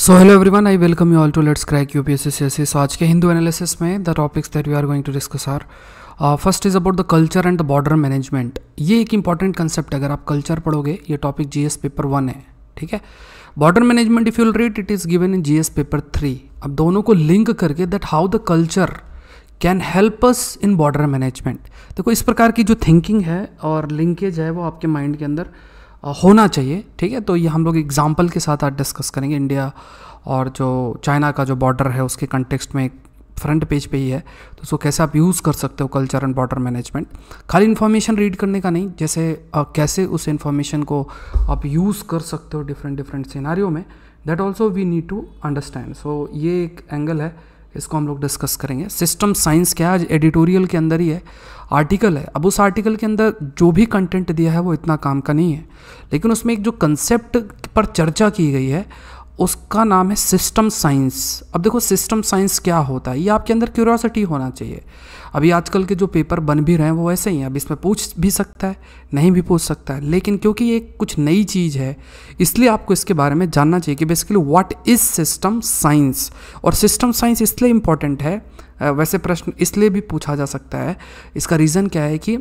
so hello everyone I welcome you all to let's crack U P S S आज के Hindu analysis में the topics that we are going to discuss are first is about the culture and the border management ये एक important concept अगर आप culture पढ़ोगे ये topic G S paper one है ठीक है border management if you'll read it is given in G S paper three अब दोनों को लिंक करके that how the culture can help us in border management देखो इस प्रकार की जो थिंकिंग है और लिंकेज है वो आपके माइंड के अंदर होना चाहिए ठीक है तो ये हम लोग एग्ज़ाम्पल के साथ आज डिस्कस करेंगे इंडिया और जो चाइना का जो बॉर्डर है उसके कंटेक्सट में फ्रंट पेज पे ही है तो उसको कैसे आप यूज़ कर सकते हो कल्चर एंड बॉर्डर मैनेजमेंट खाली इन्फॉर्मेशन रीड करने का नहीं जैसे आ, कैसे उस इन्फॉर्मेशन को आप यूज़ कर सकते हो डिफरेंट डिफरेंट सिनारियों में that also we need to understand so ये एक एंगल है इसको हम लोग डिस्कस करेंगे सिस्टम साइंस क्या है एडिटोरियल के अंदर ही है आर्टिकल है अब उस आर्टिकल के अंदर जो भी कंटेंट दिया है वो इतना काम का नहीं है लेकिन उसमें एक जो कंसेप्ट पर चर्चा की गई है उसका नाम है सिस्टम साइंस अब देखो सिस्टम साइंस क्या होता है ये आपके अंदर क्यूरोसिटी होना चाहिए अभी आजकल के जो पेपर बन भी रहे हैं वो ऐसे ही हैं अब इसमें पूछ भी सकता है नहीं भी पूछ सकता है लेकिन क्योंकि ये कुछ नई चीज़ है इसलिए आपको इसके बारे में जानना चाहिए कि basically what is system science और सिस्टम साइंस इसलिए इम्पॉर्टेंट है वैसे प्रश्न इसलिए भी पूछा जा सकता है इसका रीज़न क्या है कि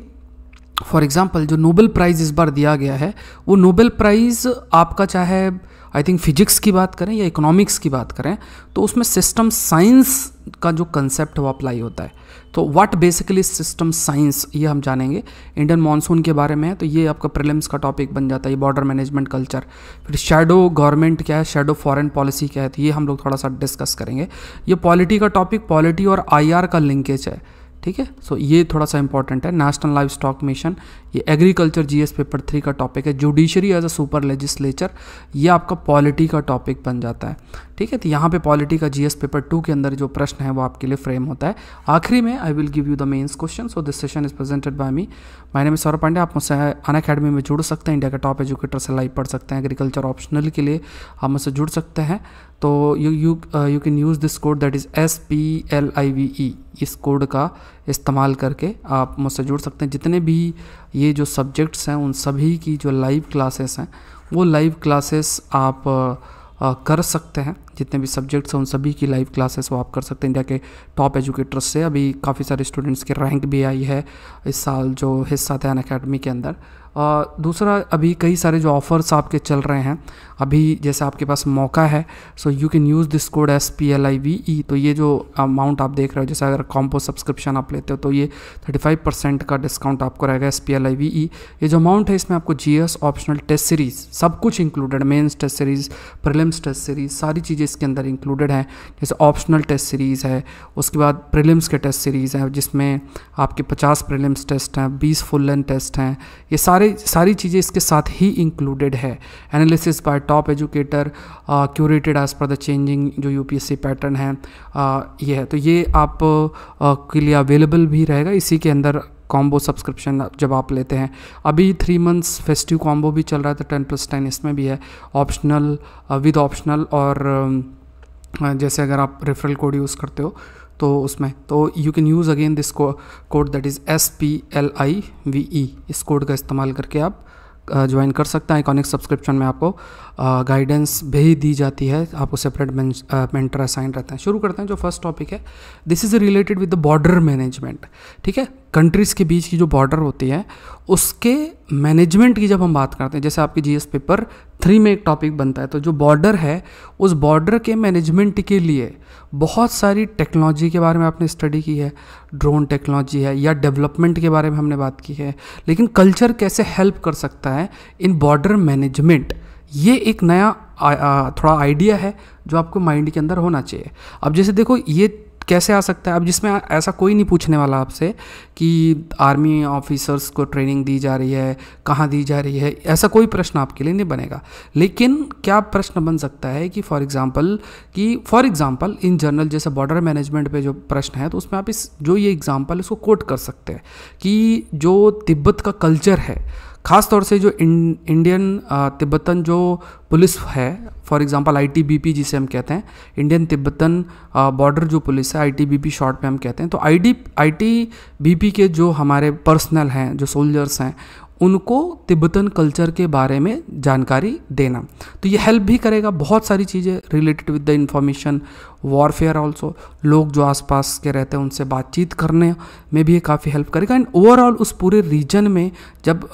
फॉर एग्ज़ाम्पल जो नोबेल प्राइज़ इस बार दिया गया है वो नोबेल प्राइज़ आपका चाहे आई थिंक फिजिक्स की बात करें या इकोनॉमिक्स की बात करें तो उसमें सिस्टम साइंस का जो कंसेप्ट है वो अप्लाई होता है तो व्हाट बेसिकली सिस्टम साइंस ये हम जानेंगे इंडियन मानसून के बारे में है तो ये आपका प्रिलिम्स का टॉपिक बन जाता है बॉर्डर मैनेजमेंट कल्चर फिर शेडो गवर्नमेंट क्या है शेडो फॉरन पॉलिसी क्या है तो ये हम लोग थोड़ा सा डिस्कस करेंगे ये पॉलिटी का टॉपिक पॉलिटी और आई का लिंकेज है ठीक है सो ये थोड़ा सा इंपॉर्टेंट है नेशनल लाइफ स्टॉक मिशन ये एग्रीकल्चर जीएस पेपर थ्री का टॉपिक है judiciary as a super legislature ये आपका पॉलिटी का टॉपिक बन जाता है ठीक है तो यहाँ पे पॉलिटी का जीएस पेपर टू के अंदर जो प्रश्न है वो आपके लिए फ्रेम होता है आखिरी में I will give you the mains question so this session is presented by me my name Saurabh Pandey आप मुझसे अन अकेडमी में जुड़ सकते हैं इंडिया के टॉप एजुकेटर से लाइव पढ़ सकते हैं एग्रीकल्चर ऑप्शनल के लिए आप मुझसे जुड़ सकते हैं तो you you you can use this code that is S P L I V E इस कोड का इस्तेमाल करके आप मुझसे जुड़ सकते हैं जितने भी ये जो सब्जेक्ट्स हैं उन सभी की जो लाइव क्लासेस हैं वो लाइव क्लासेस आप आ, uh, uh, कर सकते हैं जितने भी सब्जेक्ट्स हैं उन सभी की लाइव क्लासेस वो आप कर सकते हैं इंडिया के टॉप एजुकेटर्स से अभी काफ़ी सारे स्टूडेंट्स की रैंक भी आई है इस साल जो हिस्सा थे अन अकेडमी के अंदर दूसरा अभी कई सारे जो ऑफ़र्स आपके चल रहे हैं अभी जैसे आपके पास मौका है so you can use this code S P L I V E तो ये जो अमाउंट आप देख रहे हो जैसे अगर कॉम्पो सब्सक्रिप्शन आप लेते हो तो ये 35 परसेंट का डिस्काउंट आपको रहेगा S P L I V E ये जो अमाउंट है इसमें आपको G S optional test series सब कुछ included mains test series prelims test series सारी चीज़ें इसके अंदर इंक्लूडेड हैं जैसे ऑप्शनल टेस्ट सीरीज़ है उसके बाद प्रिलिम्स के टेस्ट सीरीज़ हैं जिसमें आपके पचास प्रिलिम्स टेस्ट हैं बीस फुल लेंथ टेस्ट हैं ये सारे सारे सारी चीज़ें इसके साथ ही इंक्लूडेड है analysis by top educator curated as per the changing जो यू पैटर्न है uh, ये है तो ये आप uh, के लिए अवेलेबल भी रहेगा इसी के अंदर कॉम्बो सब्सक्रिप्शन जब आप लेते हैं अभी थ्री मंथ्स फेस्टिव कॉम्बो भी चल रहा है तो टेन प्लस टेन इसमें भी है ऑप्शनल विद ऑप्शनल और uh, जैसे अगर आप रेफरल कोड यूज़ करते हो तो उसमें तो you can use again this code that is S P L I V E इस कोड का इस्तेमाल करके आप ज्वाइन कर सकते हैं आइकॉनिक सब्सक्रिप्शन में आपको गाइडेंस भी दी जाती है आपको सेपरेट मेंटर असाइन रहते हैं शुरू करते हैं जो फर्स्ट टॉपिक है this is related with the border management ठीक है कंट्रीज़ के बीच की जो बॉर्डर होती है उसके मैनेजमेंट की जब हम बात करते हैं जैसे आपकी जीएस पेपर थ्री में एक टॉपिक बनता है तो जो बॉर्डर है उस बॉर्डर के मैनेजमेंट के लिए बहुत सारी टेक्नोलॉजी के बारे में आपने स्टडी की है ड्रोन टेक्नोलॉजी है या डेवलपमेंट के बारे में हमने बात की है लेकिन कल्चर कैसे हेल्प कर सकता है इन बॉर्डर मैनेजमेंट ये एक नया आ, आ, थोड़ा आइडिया है जो आपको माइंड के अंदर होना चाहिए अब जैसे देखो ये कैसे आ सकता है अब जिसमें ऐसा कोई नहीं पूछने वाला आपसे कि आर्मी ऑफिसर्स को ट्रेनिंग दी जा रही है कहाँ दी जा रही है ऐसा कोई प्रश्न आपके लिए नहीं बनेगा लेकिन क्या प्रश्न बन सकता है कि फॉर एग्ज़ाम्पल कि फॉर एग्ज़ाम्पल इन जनरल जैसे बॉर्डर मैनेजमेंट पे जो प्रश्न है तो उसमें आप इस जो ये एग्ज़ाम्पल इसको कोट कर सकते हैं कि जो तिब्बत का कल्चर है ख़ास तौर से जो इं, इंडियन तिब्बतन जो पुलिस है फॉर एग्जांपल आईटीबीपी जिसे हम कहते हैं इंडियन तिब्बतन बॉर्डर जो पुलिस है आईटीबीपी शॉर्ट में हम कहते हैं तो आईडी आईटीबीपी के जो हमारे पर्सनल हैं जो सोल्जर्स हैं उनको तिब्बतन कल्चर के बारे में जानकारी देना तो ये हेल्प भी करेगा बहुत सारी चीज़ें related with the information warfare also लोग जो आसपास के रहते हैं उनसे बातचीत करने में भी ये काफ़ी हेल्प करेगा एंड ओवरऑल उस पूरे रीजन में जब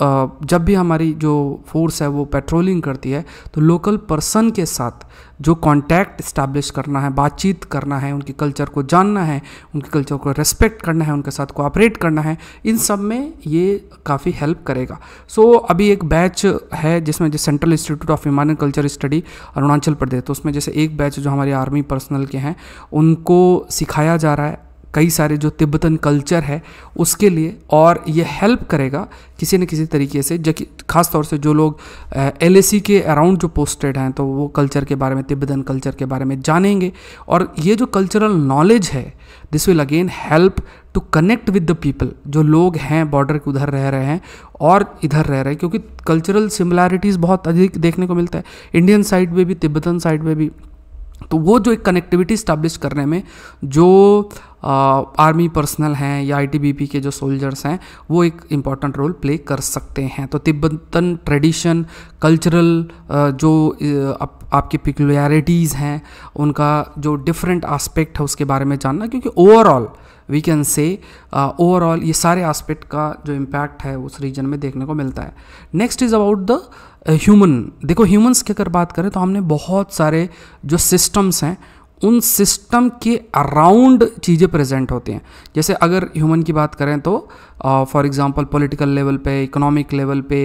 जब भी हमारी जो फोर्स है वो पेट्रोलिंग करती है तो लोकल पर्सन के साथ जो कांटेक्ट इस्टेब्लिश करना है बातचीत करना है उनके कल्चर को जानना है उनके कल्चर को रेस्पेक्ट करना है उनके साथ कोऑपरेट करना है इन सब में ये काफ़ी हेल्प करेगा सो so, अभी एक बैच है जिसमें जो central institute of human culture study Arunachal Pradesh तो उसमें जैसे एक बैच जो हमारी आर्मी पर्सनल के तरीके हैं उनको सिखाया जा रहा है कई सारे जो तिब्बतन कल्चर है उसके लिए और ये हेल्प करेगा किसी न किसी तरीके से जबकि खास तौर से जो लोग एल के अराउंड जो पोस्टेड हैं तो वो कल्चर के बारे में तिब्बतन कल्चर के बारे में जानेंगे और ये जो कल्चरल नॉलेज है this will again help to connect with the people जो लोग हैं बॉर्डर के उधर रह रहे हैं और इधर रह रहे हैं क्योंकि कल्चरल सिमिलैरिटीज़ बहुत अधिक देखने को मिलता है इंडियन साइड में भी तिब्बतन साइड में भी तो वो जो एक कनेक्टिविटी इस्टेब्लिश करने में जो आ, आर्मी पर्सनल हैं या आई के जो सोल्जर्स हैं वो एक इम्पॉर्टेंट रोल प्ले कर सकते हैं तो तिब्बतन ट्रेडिशन कल्चरल जो आप, आपकी पिकुलरिटीज़ हैं उनका जो डिफरेंट आस्पेक्ट है उसके बारे में जानना क्योंकि overall we can say overall ये सारे आस्पेक्ट का जो इम्पैक्ट है उस रीजन में देखने को मिलता है next is about the human देखो ह्यूमंस की अगर बात करें तो हमने बहुत सारे जो सिस्टम्स हैं उन सिस्टम के अराउंड चीज़ें प्रेजेंट होती हैं जैसे अगर ह्यूमन की बात करें तो फॉर एग्जांपल पॉलिटिकल लेवल पे इकोनॉमिक लेवल पे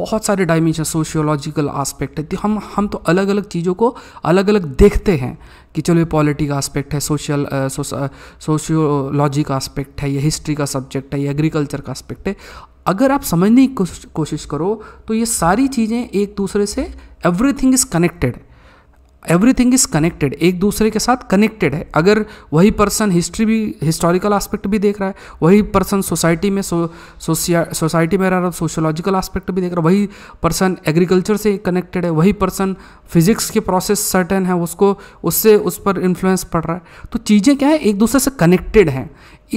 बहुत सारे डायमेंशन सोशियोलॉजिकल आस्पेक्ट है तो हम हम तो अलग अलग चीज़ों को अलग अलग देखते हैं कि चलो ये पॉलिटी का आस्पेक्ट है सोशल सोशियोलॉजी का आस्पेक्ट है ये हिस्ट्री का सब्जेक्ट है ये एग्रीकल्चर का आस्पेक्ट है अगर आप समझने की कोशिश करो तो ये सारी चीज़ें एक दूसरे से everything is connected everything is connected एक दूसरे के साथ कनेक्टेड है अगर वही पर्सन हिस्ट्री भी हिस्टोरिकल आस्पेक्ट भी देख रहा है वही पर्सन सोसाइटी में सो, सोसिया सोसाइटी में रह रहा है सोशोलॉजिकल आस्पेक्ट भी देख रहा है वही पर्सन एग्रीकल्चर से कनेक्टेड है वही पर्सन फिजिक्स के प्रोसेस सर्टन है उसको उससे उस पर इन्फ्लुएंस पड़ रहा है तो चीज़ें क्या है एक दूसरे से कनेक्टेड हैं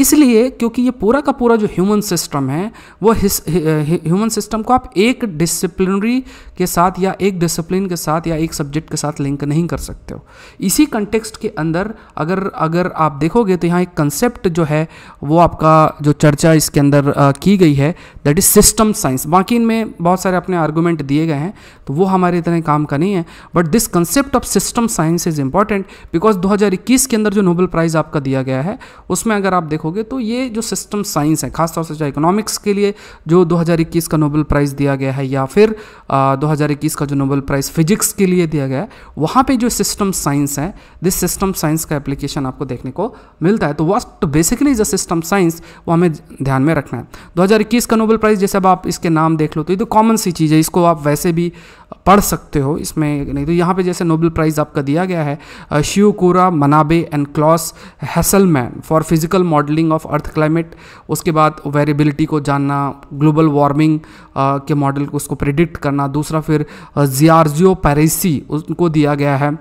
इसलिए क्योंकि ये पूरा का पूरा जो ह्यूमन सिस्टम है वो ह्यूमन सिस्टम को आप एक डिसिप्लिनरी के साथ या एक डिसिप्लिन के साथ या एक सब्जेक्ट के साथ लिंक नहीं कर सकते हो इसी कंटेक्स्ट के अंदर अगर अगर आप देखोगे तो यहाँ एक कंसेप्ट जो है वो आपका जो चर्चा इसके अंदर आ, की गई है दैट इज़ सिस्टम साइंस बाकी इनमें बहुत सारे अपने आर्गूमेंट दिए गए हैं तो वो हमारे इतने काम का नहीं है but this concept of system science is important because 2021 के अंदर जो नोबल प्राइज़ आपका दिया गया है उसमें अगर आप देखोगे तो ये जो सिस्टम साइंस है खासतौर से चाहे इकोनॉमिक्स के लिए जो 2021 का नोबल प्राइज़ दिया गया है या फिर हज़ार इक्कीस का जो नोबल प्राइज़ फिजिक्स के लिए दिया गया है वहाँ पर जो सिस्टम साइंस है दिस सिस्टम साइंस का एप्लीकेशन आपको देखने को मिलता है तो वॉस्ट basically is a system science वो हमें ध्यान में रखना है दो का नोबल गूगल प्राइस जैसे अब आप इसके नाम देख लो तो ये तो कॉमन सी चीज़ है इसको आप वैसे भी पढ़ सकते हो इसमें नहीं तो यहाँ पे जैसे नोबेल प्राइज़ आपका दिया गया है Syukuro Manabe and Klaus Hasselmann for physical modelling of earth climate उसके बाद वेरिएबिलिटी को जानना ग्लोबल वार्मिंग के मॉडल को उसको प्रिडिक्ट करना दूसरा फिर जियारजियो पेरेसी उनको दिया गया है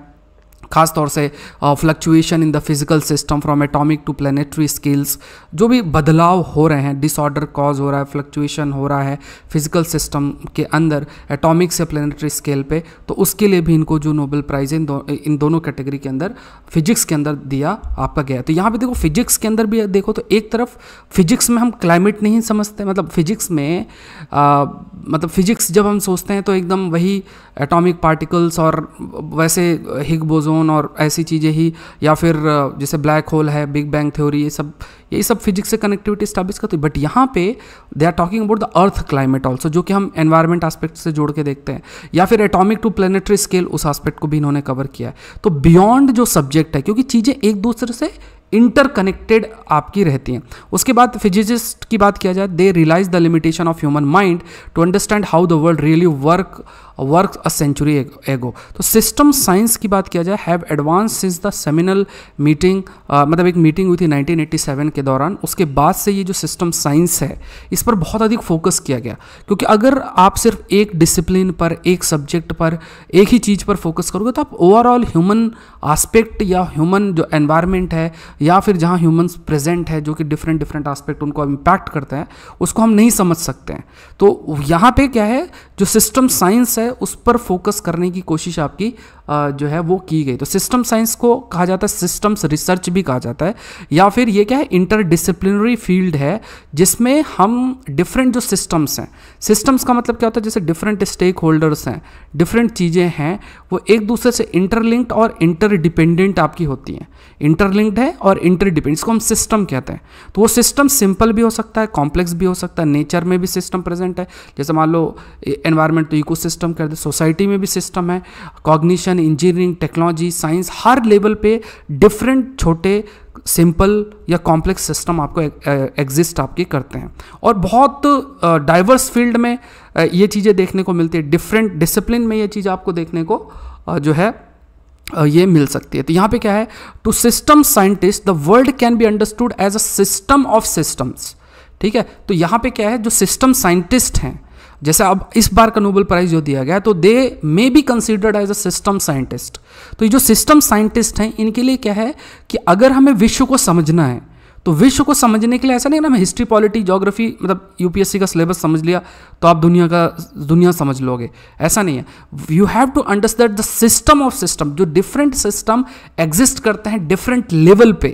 खास तौर से fluctuation in the physical system from atomic to planetary scales जो भी बदलाव हो रहे हैं डिसऑर्डर कॉज हो रहा है फ्लक्चुएशन हो रहा है फिजिकल सिस्टम के अंदर एटॉमिक से प्लानिटरी स्केल पे तो उसके लिए भी इनको जो नोबेल प्राइज़ इन दो, इन दोनों कैटेगरी के अंदर फिजिक्स के अंदर दिया आपका गया तो यहाँ पर देखो फिजिक्स के अंदर भी देखो तो एक तरफ फिजिक्स में हम क्लाइमेट नहीं समझते मतलब फिजिक्स में आ, मतलब फिजिक्स जब हम सोचते हैं तो एकदम वही एटॉमिक पार्टिकल्स और वैसे हिग बोजों जोन और ऐसी चीज़ें ही या फिर जैसे ब्लैक होल है बिग बैंग थ्योरी ये सब ये सब फिजिक्स से कनेक्टिविटी स्टैब्लिश करती है बट यहाँ पे they are talking about the earth climate also जो कि हम एनवायरमेंट आस्पेक्ट से जोड़ के देखते हैं या फिर एटॉमिक टू प्लेनेटरी स्केल उस आस्पेक्ट को भी इन्होंने कवर किया है तो बियॉन्ड जो सब्जेक्ट है क्योंकि चीज़ें एक दूसरे से इंटरकनेक्टेड आपकी रहती हैं उसके बाद फिजिसिस्ट की बात किया जाए they realise the limitation of human mind to understand how the world really work work a century ago तो सिस्टम साइंस की बात किया जाए have advance since the seminal meeting मतलब एक मीटिंग हुई थी 1987 के दौरान उसके बाद से ये जो सिस्टम साइंस है इस पर बहुत अधिक फोकस किया गया क्योंकि अगर आप सिर्फ एक डिसिप्लिन पर एक सब्जेक्ट पर एक ही चीज़ पर फोकस करोगे तो आप ओवरऑल ह्यूमन आस्पेक्ट या ह्यूमन जो एनवायरमेंट है या फिर जहाँ ह्यूमन प्रेजेंट है जो कि डिफरेंट डिफरेंट आस्पेक्ट उनको इम्पैक्ट करते हैं उसको हम नहीं समझ सकते हैं तो यहाँ पर क्या है जो सिस्टम साइंस है है उस पर फोकस करने की कोशिश आपकी जो है वो की गई तो सिस्टम साइंस को कहा जाता है सिस्टम्स रिसर्च भी कहा जाता है या फिर ये क्या है इंटरडिसिप्लिनरी फील्ड है जिसमें हम डिफरेंट जो सिस्टम्स हैं सिस्टम्स का मतलब क्या होता है जैसे डिफरेंट स्टेक होल्डर्स हैं डिफरेंट चीज़ें हैं वो एक दूसरे से इंटरलिंक्ड और इंटरडिपेंडेंट आपकी होती हैं इंटरलिंक्ड है और इंटरडिपेंडेंट इसको हम सिस्टम कहते हैं तो वो सिस्टम सिंपल भी हो सकता है कॉम्प्लेक्स भी हो सकता है नेचर में भी सिस्टम प्रेजेंट है जैसे मान लो एनवायरमेंट तो इको सिस्टम कहते हैं सोसाइटी में भी सिस्टम है cognition education engineering technology science हर लेवल पे डिफरेंट छोटे सिंपल या कॉम्प्लेक्स सिस्टम आपको एग्जिस्ट आपके करते हैं और बहुत डाइवर्स फील्ड में ये चीज़ें देखने को मिलती है डिफरेंट डिसिप्लिन में ये चीज़ आपको देखने को जो है ये मिल सकती है तो यहाँ पे क्या है to system scientist the world can be understood as a system of systems ठीक है तो यहाँ पे क्या है जो सिस्टम साइंटिस्ट हैं जैसे अब इस बार का नोबल प्राइज जो दिया गया तो they may be considered as a system scientist तो ये जो सिस्टम साइंटिस्ट हैं इनके लिए क्या है कि अगर हमें विश्व को समझना है तो विश्व को समझने के लिए ऐसा नहीं ना हमें हिस्ट्री पॉलिटी जोग्राफी मतलब यूपीएससी का सिलेबस समझ लिया तो आप दुनिया का दुनिया समझ लोगे ऐसा नहीं है you have to understand the system of system जो डिफरेंट सिस्टम एग्जिस्ट करते हैं डिफरेंट लेवल पे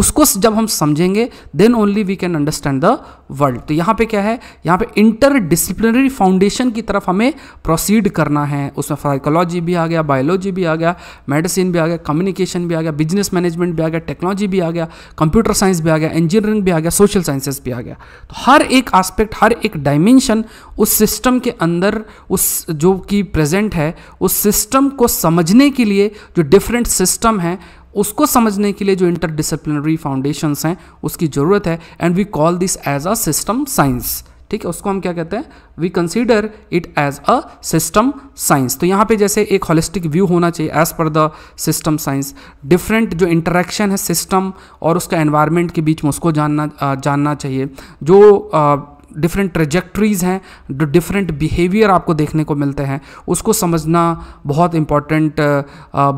उसको जब हम समझेंगे then only we can understand the world तो यहाँ पे क्या है यहाँ पे इंटर डिसिप्लिनरी फाउंडेशन की तरफ हमें प्रोसीड करना है उसमें साइकोलॉजी भी आ गया बायोलॉजी भी आ गया मेडिसिन भी आ गया कम्युनिकेशन भी आ गया बिजनेस मैनेजमेंट भी आ गया टेक्नोलॉजी भी आ गया कंप्यूटर साइंस भी आ गया इंजीनियरिंग भी आ गया सोशल साइंसेस भी आ गया तो हर एक आस्पेक्ट हर एक डायमेंशन उस सिस्टम के अंदर उस जो कि प्रेजेंट है उस सिस्टम को समझने के लिए जो डिफरेंट सिस्टम हैं उसको समझने के लिए जो इंटरडिसिप्लिनरी फाउंडेशंस हैं उसकी ज़रूरत है and we call this as a system science ठीक है उसको हम क्या कहते हैं we consider it as a system science तो यहाँ पे जैसे एक हॉलिस्टिक व्यू होना चाहिए as per the system science different जो इंटरेक्शन है सिस्टम और उसका एनवायरनमेंट के बीच में उसको जानना जानना चाहिए जो डिफरेंट ट्रेजेक्ट्रीज़ हैं जो डिफरेंट बिहेवियर आपको देखने को मिलते हैं उसको समझना बहुत इम्पॉर्टेंट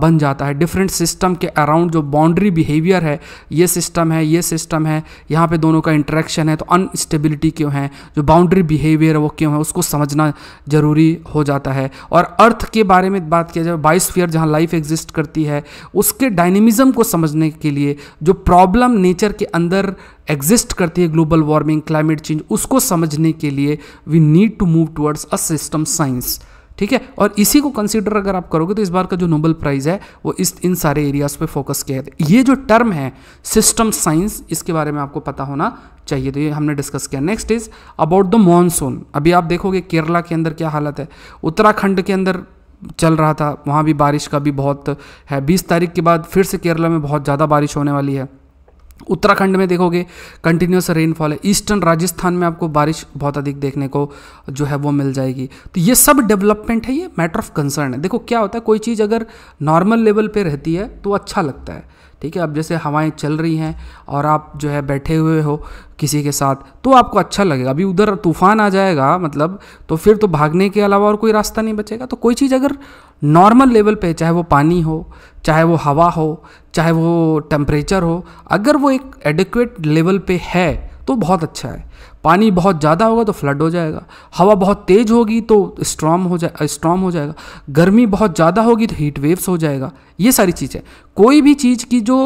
बन जाता है डिफरेंट सिस्टम के अराउंड जो बाउंड्री बिहेवियर है ये सिस्टम है ये सिस्टम है यहाँ पे दोनों का इंटरेक्शन है तो अनस्टेबिलिटी क्यों है जो बाउंड्री बिहेवियर वो क्यों है उसको समझना ज़रूरी हो जाता है और अर्थ के बारे में बात किया जाए बायोस्फीयर जहाँ लाइफ एग्जिस्ट करती है उसके डायनेमिज़म को समझने के लिए जो प्रॉब्लम नेचर के अंदर एग्जिस्ट करती है ग्लोबल वार्मिंग क्लाइमेट चेंज उसको समझने के लिए we need to move towards a system science ठीक है और इसी को कंसिडर अगर आप करोगे तो इस बार का जो नोबल प्राइज़ है वो इस इन सारे एरियाज़ पे फोकस किया है ये जो टर्म है सिस्टम साइंस इसके बारे में आपको पता होना चाहिए तो ये हमने डिस्कस किया next is about the monsoon अभी आप देखोगे केरला के अंदर क्या हालत है उत्तराखंड के अंदर चल रहा था वहाँ भी बारिश का भी बहुत है बीस तारीख के बाद फिर से केरला में बहुत ज़्यादा बारिश होने वाली है उत्तराखंड में देखोगे कंटिन्यूस रेनफॉल है ईस्टर्न राजस्थान में आपको बारिश बहुत अधिक देखने को जो है वो मिल जाएगी तो ये सब डेवलपमेंट है ये मैटर ऑफ कंसर्न है देखो क्या होता है कोई चीज़ अगर नॉर्मल लेवल पे रहती है तो अच्छा लगता है ठीक है अब जैसे हवाएं चल रही हैं और आप जो है बैठे हुए हो किसी के साथ तो आपको अच्छा लगेगा अभी उधर तूफान आ जाएगा मतलब तो फिर तो भागने के अलावा और कोई रास्ता नहीं बचेगा तो कोई चीज़ अगर नॉर्मल लेवल पे चाहे वो पानी हो चाहे वो हवा हो चाहे वो टेम्परेचर हो अगर वो एक एडिक्वेट लेवल पे है तो बहुत अच्छा है पानी बहुत ज़्यादा होगा तो फ्लड हो जाएगा हवा बहुत तेज़ होगी तो स्ट्रॉम हो जाए स्ट्रॉम हो जाएगा गर्मी बहुत ज़्यादा होगी तो हीट वेव्स हो जाएगा ये सारी चीज़ें कोई भी चीज़ की जो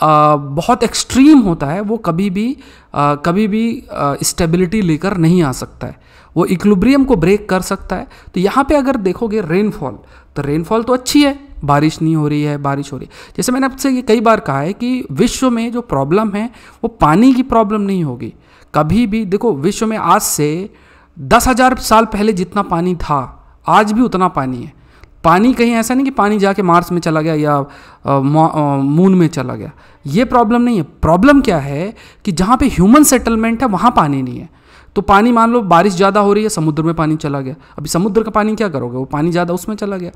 आ, बहुत एक्सट्रीम होता है वो कभी भी आ, कभी भी स्टेबिलिटी लेकर नहीं आ सकता है वो इक्लुब्रियम को ब्रेक कर सकता है तो यहाँ पे अगर देखोगे रेनफॉल तो रेनफॉल तो अच्छी है बारिश नहीं हो रही है बारिश हो रही है जैसे मैंने आपसे ये कई बार कहा है कि विश्व में जो प्रॉब्लम है वो पानी की प्रॉब्लम नहीं होगी कभी भी देखो विश्व में आज से दस हज़ार साल पहले जितना पानी था आज भी उतना पानी है पानी कहीं ऐसा नहीं कि पानी जाके मार्स में चला गया या मून में चला गया ये प्रॉब्लम नहीं है प्रॉब्लम क्या है कि जहाँ पे ह्यूमन सेटलमेंट है वहाँ पानी नहीं है तो पानी मान लो बारिश ज़्यादा हो रही है समुद्र में पानी चला गया अभी समुद्र का पानी क्या करोगे वो पानी ज़्यादा उसमें चला गया